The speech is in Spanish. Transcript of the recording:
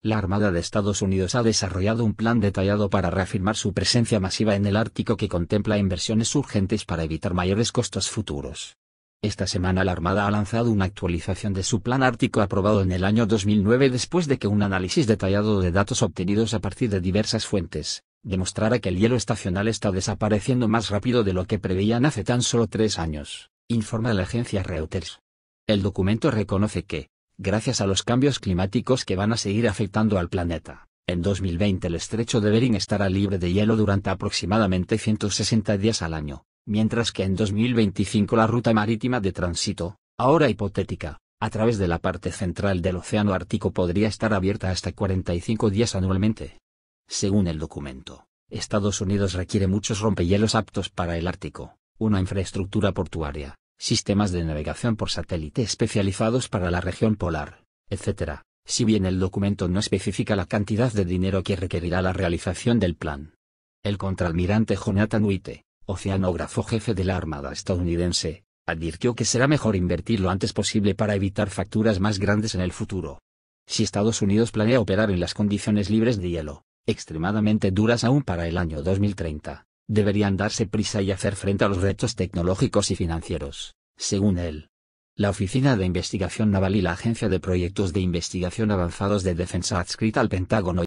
La Armada de Estados Unidos ha desarrollado un plan detallado para reafirmar su presencia masiva en el Ártico que contempla inversiones urgentes para evitar mayores costos futuros. Esta semana la Armada ha lanzado una actualización de su plan ártico aprobado en el año 2009 después de que un análisis detallado de datos obtenidos a partir de diversas fuentes, demostrara que el hielo estacional está desapareciendo más rápido de lo que preveían hace tan solo tres años, informa la agencia Reuters. El documento reconoce que, gracias a los cambios climáticos que van a seguir afectando al planeta. En 2020 el estrecho de Bering estará libre de hielo durante aproximadamente 160 días al año, mientras que en 2025 la ruta marítima de tránsito, ahora hipotética, a través de la parte central del Océano Ártico podría estar abierta hasta 45 días anualmente. Según el documento, Estados Unidos requiere muchos rompehielos aptos para el Ártico, una infraestructura portuaria, sistemas de navegación por satélite especializados para la región polar, etc. Si bien el documento no especifica la cantidad de dinero que requerirá la realización del plan. El contraalmirante Jonathan Witte, oceanógrafo jefe de la Armada estadounidense, advirtió que será mejor invertir lo antes posible para evitar facturas más grandes en el futuro. Si Estados Unidos planea operar en las condiciones libres de hielo, extremadamente duras aún para el año 2030, deberían darse prisa y hacer frente a los retos tecnológicos y financieros, según él. La Oficina de Investigación Naval y la Agencia de Proyectos de Investigación Avanzados de Defensa adscrita al Pentágono